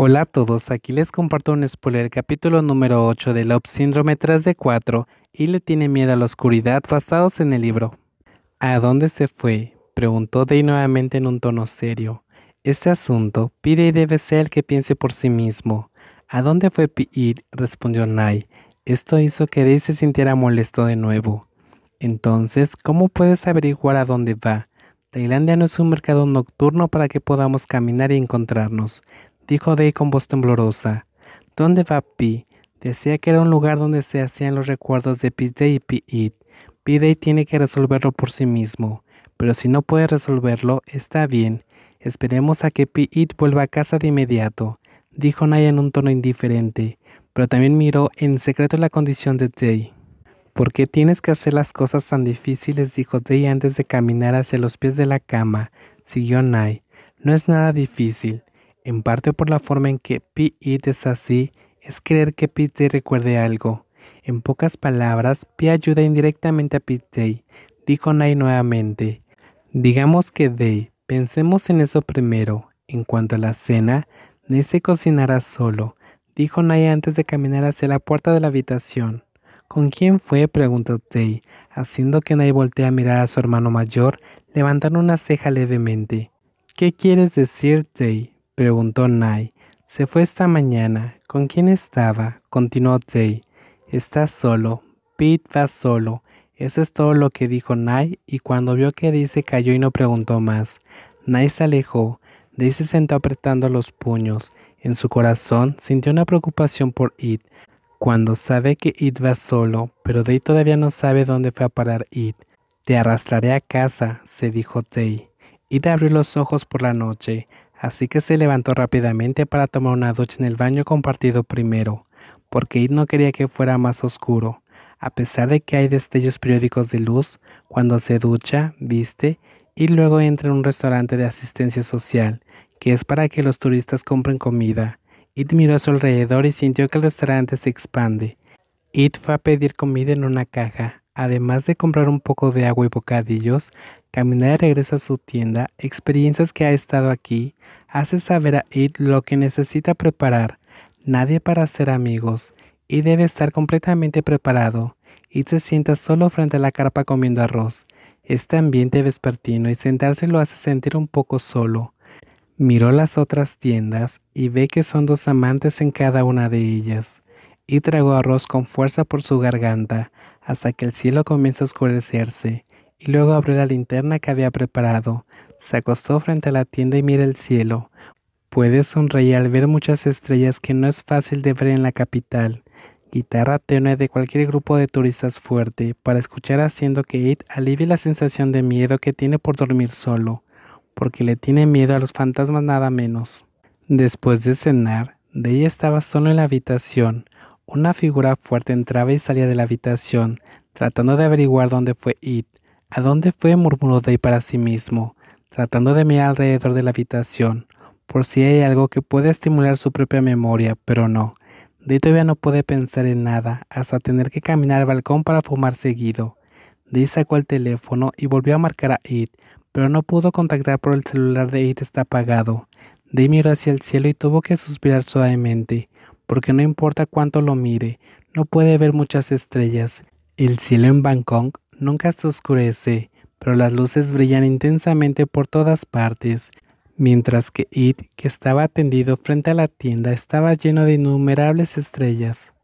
Hola a todos, aquí les comparto un spoiler del capítulo número 8 de Love Síndrome 3 d 4 y le tiene miedo a la oscuridad basados en el libro. ¿A dónde se fue? preguntó Day nuevamente en un tono serio. Este asunto pide y debe ser el que piense por sí mismo. ¿A dónde fue Pi respondió Nai. Esto hizo que Day se sintiera molesto de nuevo. Entonces, ¿cómo puedes averiguar a dónde va? Tailandia no es un mercado nocturno para que podamos caminar y encontrarnos dijo Day con voz temblorosa. ¿Dónde va Pi? Decía que era un lugar donde se hacían los recuerdos de Pi Day y Pi It. Pi Day tiene que resolverlo por sí mismo, pero si no puede resolverlo, está bien. Esperemos a que Pi It vuelva a casa de inmediato, dijo Nai en un tono indiferente, pero también miró en secreto la condición de Day. ¿Por qué tienes que hacer las cosas tan difíciles? dijo Day antes de caminar hacia los pies de la cama, siguió Nai. No es nada difícil en parte por la forma en que Pi es así, es creer que Pete recuerde algo. En pocas palabras, Pi ayuda indirectamente a Pete dijo Nay nuevamente. Digamos que Day, pensemos en eso primero. En cuanto a la cena, Nay se cocinará solo, dijo Nay antes de caminar hacia la puerta de la habitación. ¿Con quién fue? preguntó Day, haciendo que Nay voltee a mirar a su hermano mayor, levantando una ceja levemente. ¿Qué quieres decir, Day? preguntó Nai. Se fue esta mañana. ¿Con quién estaba? continuó Zay, Está solo. Pete va solo. Eso es todo lo que dijo Nai y cuando vio que Dice cayó y no preguntó más. Nai se alejó. se sentó apretando los puños. En su corazón sintió una preocupación por It. Cuando sabe que It va solo, pero Day todavía no sabe dónde fue a parar It. Te arrastraré a casa, se dijo y It abrió los ojos por la noche así que se levantó rápidamente para tomar una ducha en el baño compartido primero, porque Id no quería que fuera más oscuro. A pesar de que hay destellos periódicos de luz, cuando se ducha, viste, y luego entra en un restaurante de asistencia social, que es para que los turistas compren comida. It miró a su alrededor y sintió que el restaurante se expande. It fue a pedir comida en una caja además de comprar un poco de agua y bocadillos, caminar de regreso a su tienda, experiencias que ha estado aquí, hace saber a It lo que necesita preparar, nadie para ser amigos, y debe estar completamente preparado. It se sienta solo frente a la carpa comiendo arroz. Este ambiente vespertino y sentarse lo hace sentir un poco solo. Miró las otras tiendas y ve que son dos amantes en cada una de ellas. Y tragó arroz con fuerza por su garganta, hasta que el cielo comienza a oscurecerse, y luego abrió la linterna que había preparado, se acostó frente a la tienda y mira el cielo. Puede sonreír al ver muchas estrellas que no es fácil de ver en la capital. Guitarra tenue de cualquier grupo de turistas fuerte para escuchar haciendo que Ed alivie la sensación de miedo que tiene por dormir solo, porque le tiene miedo a los fantasmas nada menos. Después de cenar, Day estaba solo en la habitación, una figura fuerte entraba y salía de la habitación, tratando de averiguar dónde fue It. ¿A dónde fue? murmuró Day para sí mismo, tratando de mirar alrededor de la habitación, por si hay algo que pueda estimular su propia memoria, pero no. Day todavía no puede pensar en nada, hasta tener que caminar al balcón para fumar seguido. Day sacó el teléfono y volvió a marcar a It, pero no pudo contactar por el celular de It está apagado. Day miró hacia el cielo y tuvo que suspirar suavemente porque no importa cuánto lo mire, no puede ver muchas estrellas. El cielo en Bangkok nunca se oscurece, pero las luces brillan intensamente por todas partes, mientras que It, que estaba tendido frente a la tienda, estaba lleno de innumerables estrellas.